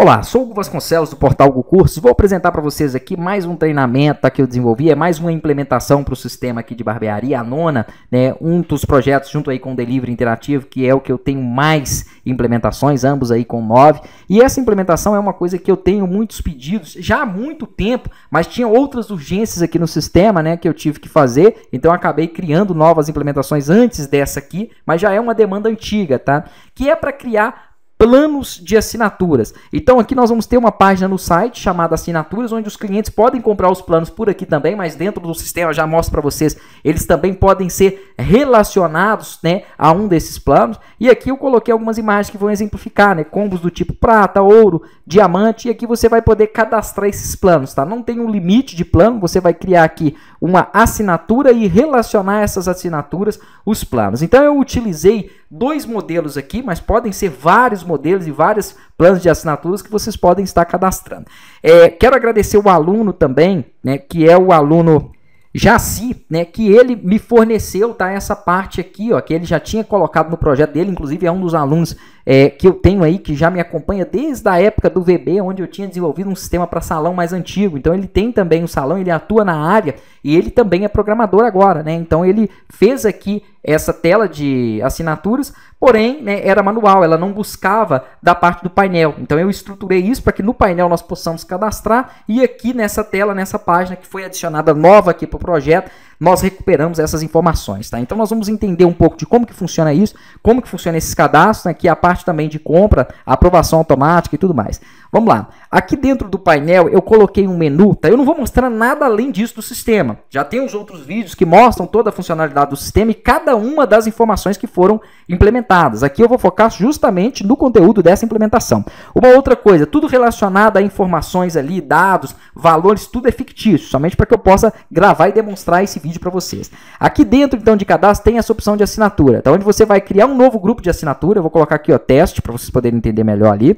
Olá, sou Hugo Vasconcelos do Portal Hugo Cursos. Vou apresentar para vocês aqui mais um treinamento que eu desenvolvi, é mais uma implementação para o sistema aqui de barbearia, a nona, né? Um dos projetos junto aí com o Delivery Interativo, que é o que eu tenho mais implementações, ambos aí com nove. E essa implementação é uma coisa que eu tenho muitos pedidos já há muito tempo, mas tinha outras urgências aqui no sistema, né, que eu tive que fazer. Então acabei criando novas implementações antes dessa aqui, mas já é uma demanda antiga, tá? Que é para criar planos de assinaturas. Então aqui nós vamos ter uma página no site chamada assinaturas, onde os clientes podem comprar os planos por aqui também, mas dentro do sistema já mostro para vocês, eles também podem ser relacionados né, a um desses planos. E aqui eu coloquei algumas imagens que vão exemplificar, né, combos do tipo prata, ouro, diamante, e aqui você vai poder cadastrar esses planos, tá? Não tem um limite de plano, você vai criar aqui uma assinatura e relacionar essas assinaturas, os planos. Então eu utilizei dois modelos aqui, mas podem ser vários modelos e vários planos de assinaturas que vocês podem estar cadastrando. É, quero agradecer o aluno também, né, que é o aluno Jaci, né, que ele me forneceu tá, essa parte aqui, ó, que ele já tinha colocado no projeto dele, inclusive é um dos alunos é, que eu tenho aí, que já me acompanha desde a época do VB, onde eu tinha desenvolvido um sistema para salão mais antigo. Então ele tem também um salão, ele atua na área e ele também é programador agora, né? Então ele fez aqui essa tela de assinaturas, porém né, era manual, ela não buscava da parte do painel. Então eu estruturei isso para que no painel nós possamos cadastrar e aqui nessa tela, nessa página que foi adicionada nova aqui para o projeto, nós recuperamos essas informações, tá? Então nós vamos entender um pouco de como que funciona isso, como que funciona esses cadastros, né? que é a parte também de compra, aprovação automática e tudo mais. Vamos lá. Aqui dentro do painel eu coloquei um menu, tá? Eu não vou mostrar nada além disso do sistema. Já tem os outros vídeos que mostram toda a funcionalidade do sistema e cada uma das informações que foram implementadas. Aqui eu vou focar justamente no conteúdo dessa implementação. Uma outra coisa, tudo relacionado a informações ali, dados, valores, tudo é fictício, somente para que eu possa gravar e demonstrar esse vídeo para vocês. Aqui dentro então de cadastro tem essa opção de assinatura, tá? Onde você vai criar um novo grupo de assinatura, eu vou colocar aqui o teste para vocês poderem entender melhor ali.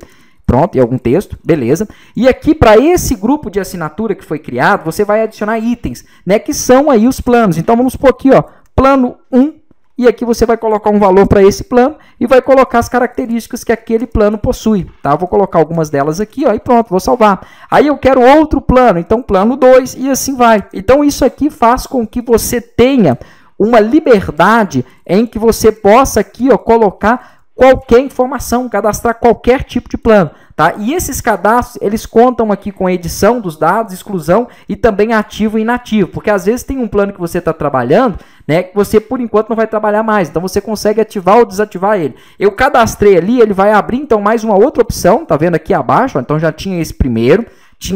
Pronto, e algum texto, beleza. E aqui para esse grupo de assinatura que foi criado, você vai adicionar itens, né, que são aí os planos. Então vamos por aqui, ó, plano 1 e aqui você vai colocar um valor para esse plano e vai colocar as características que aquele plano possui, tá? vou colocar algumas delas aqui, ó, e pronto, vou salvar. Aí eu quero outro plano, então plano 2 e assim vai. Então isso aqui faz com que você tenha uma liberdade em que você possa aqui, ó, colocar qualquer informação, cadastrar qualquer tipo de plano. Tá? E esses cadastros, eles contam aqui com a edição dos dados, exclusão e também ativo e inativo, porque às vezes tem um plano que você está trabalhando, né, que você por enquanto não vai trabalhar mais, então você consegue ativar ou desativar ele. Eu cadastrei ali, ele vai abrir então mais uma outra opção, tá vendo aqui abaixo, ó, então já tinha esse primeiro,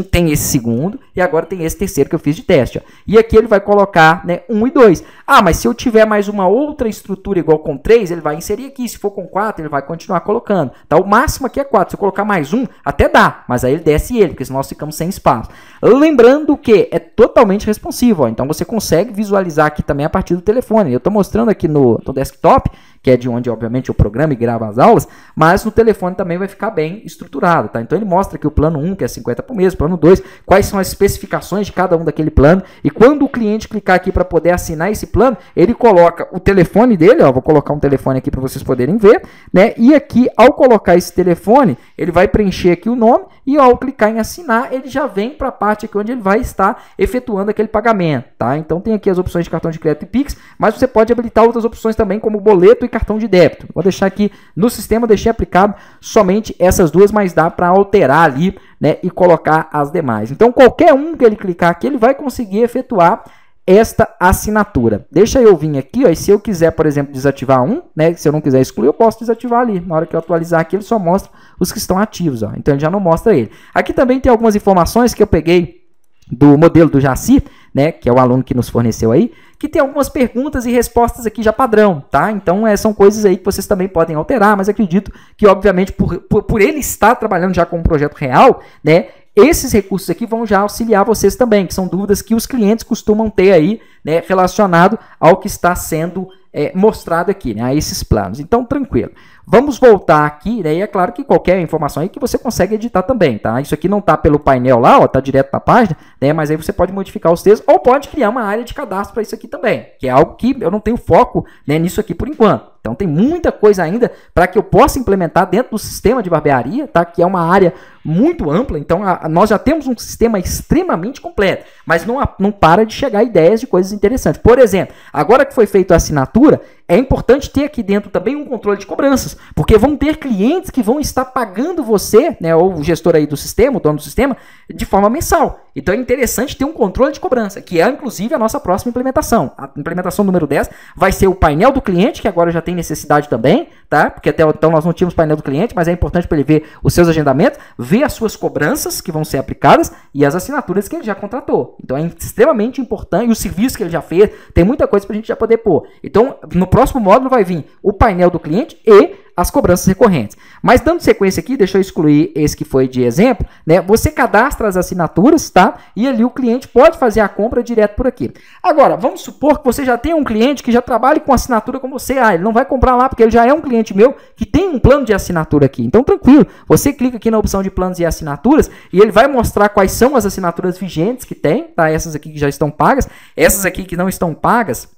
tem esse segundo e agora tem esse terceiro que eu fiz de teste. Ó. E aqui ele vai colocar né, 1 um e 2. Ah, mas se eu tiver mais uma outra estrutura igual com 3, ele vai inserir aqui. Se for com 4, ele vai continuar colocando. Tá? O máximo aqui é 4. Se eu colocar mais um, até dá. Mas aí ele desce ele, porque senão nós ficamos sem espaço. Lembrando que é totalmente responsivo. Ó. Então você consegue visualizar aqui também a partir do telefone. Eu estou mostrando aqui no, no desktop que é de onde, obviamente, eu programa e gravo as aulas, mas no telefone também vai ficar bem estruturado, tá? Então ele mostra aqui o plano 1, que é 50 por mês, plano 2, quais são as especificações de cada um daquele plano, e quando o cliente clicar aqui para poder assinar esse plano, ele coloca o telefone dele, ó, vou colocar um telefone aqui para vocês poderem ver, né? E aqui, ao colocar esse telefone, ele vai preencher aqui o nome, e ao clicar em assinar, ele já vem para a parte aqui onde ele vai estar efetuando aquele pagamento, tá? Então tem aqui as opções de cartão de crédito e Pix, mas você pode habilitar outras opções também, como boleto e cartão de débito. Vou deixar aqui no sistema, deixei aplicado somente essas duas, mas dá para alterar ali né, e colocar as demais. Então, qualquer um que ele clicar aqui, ele vai conseguir efetuar esta assinatura. Deixa eu vir aqui, ó, e se eu quiser, por exemplo, desativar um, né, se eu não quiser excluir, eu posso desativar ali. Na hora que eu atualizar aqui, ele só mostra os que estão ativos, ó. Então ele já não mostra ele. Aqui também tem algumas informações que eu peguei do modelo do Jaci, né, que é o aluno que nos forneceu aí, que tem algumas perguntas e respostas aqui já padrão, tá? Então, é, são coisas aí que vocês também podem alterar, mas acredito que, obviamente, por, por, por ele estar trabalhando já com um projeto real, né, esses recursos aqui vão já auxiliar vocês também, que são dúvidas que os clientes costumam ter aí, né, relacionado ao que está sendo é, mostrado aqui, né, a esses planos. Então, tranquilo. Vamos voltar aqui, né, e é claro que qualquer informação aí que você consegue editar também, tá? Isso aqui não tá pelo painel lá, ó, tá direto na página, né, mas aí você pode modificar os textos ou pode criar uma área de cadastro para isso aqui também, que é algo que eu não tenho foco né, nisso aqui por enquanto. Então tem muita coisa ainda para que eu possa implementar dentro do sistema de barbearia, tá? Que é uma área muito ampla. Então a, a, nós já temos um sistema extremamente completo, mas não, a, não para de chegar ideias de coisas interessantes. Por exemplo, agora que foi feita a assinatura, é importante ter aqui dentro também um controle de cobranças, porque vão ter clientes que vão estar pagando você, né, ou o gestor aí do sistema, o dono do sistema, de forma mensal. Então é interessante ter um controle de cobrança, que é inclusive a nossa próxima implementação. A implementação número 10 vai ser o painel do cliente, que agora já tem necessidade também, tá? Porque até então nós não tínhamos painel do cliente, mas é importante para ele ver os seus agendamentos, ver as suas cobranças que vão ser aplicadas e as assinaturas que ele já contratou. Então é extremamente importante e o serviço que ele já fez, tem muita coisa para a gente já poder pôr. Então, no próximo módulo vai vir o painel do cliente e as cobranças recorrentes. Mas dando sequência aqui, deixa eu excluir esse que foi de exemplo, né? Você cadastra as assinaturas, tá? E ali o cliente pode fazer a compra direto por aqui. Agora, vamos supor que você já tenha um cliente que já trabalha com assinatura com você. Ah, ele não vai comprar lá porque ele já é um cliente meu que tem um plano de assinatura aqui. Então, tranquilo. Você clica aqui na opção de planos e assinaturas e ele vai mostrar quais são as assinaturas vigentes que tem, tá? Essas aqui que já estão pagas, essas aqui que não estão pagas,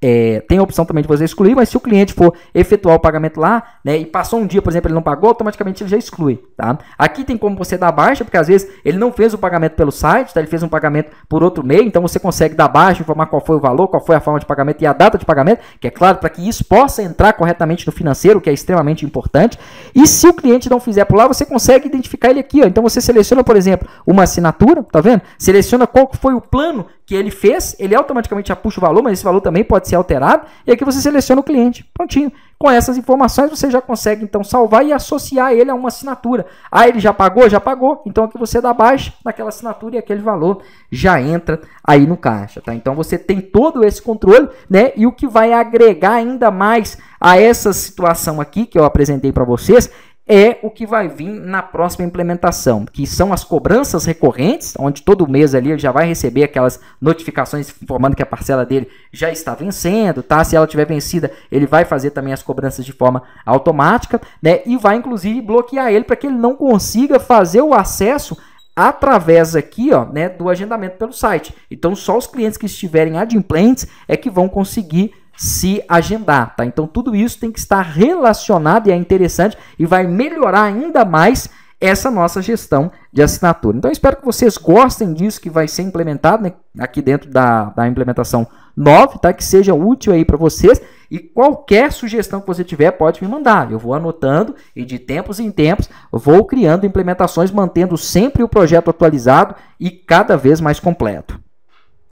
é, tem a opção também de você excluir, mas se o cliente for efetuar o pagamento lá, né, e passou um dia, por exemplo, ele não pagou, automaticamente ele já exclui, tá? Aqui tem como você dar baixa, porque às vezes ele não fez o pagamento pelo site, tá? Ele fez um pagamento por outro meio, então você consegue dar baixa, informar qual foi o valor, qual foi a forma de pagamento e a data de pagamento, que é claro, para que isso possa entrar corretamente no financeiro, que é extremamente importante. E se o cliente não fizer por lá, você consegue identificar ele aqui, ó. Então você seleciona, por exemplo, uma assinatura, tá vendo? Seleciona qual foi o plano que ele fez, ele automaticamente já puxa o valor, mas esse valor também pode ser alterado, e aqui você seleciona o cliente. Prontinho. Com essas informações você já consegue então salvar e associar ele a uma assinatura. Ah, ele já pagou? Já pagou. Então aqui você dá baixa naquela assinatura e aquele valor já entra aí no caixa, tá? Então você tem todo esse controle, né? E o que vai agregar ainda mais a essa situação aqui que eu apresentei para vocês é o que vai vir na próxima implementação, que são as cobranças recorrentes, onde todo mês ali ele já vai receber aquelas notificações informando que a parcela dele já está vencendo, tá? Se ela tiver vencida, ele vai fazer também as cobranças de forma automática, né? E vai inclusive bloquear ele para que ele não consiga fazer o acesso através aqui ó, né, do agendamento pelo site. Então, só os clientes que estiverem adimplentes é que vão conseguir se agendar, tá? Então tudo isso tem que estar relacionado e é interessante e vai melhorar ainda mais essa nossa gestão de assinatura. Então espero que vocês gostem disso que vai ser implementado né, aqui dentro da, da implementação 9, tá? Que seja útil aí para vocês e qualquer sugestão que você tiver pode me mandar. Eu vou anotando e de tempos em tempos vou criando implementações, mantendo sempre o projeto atualizado e cada vez mais completo.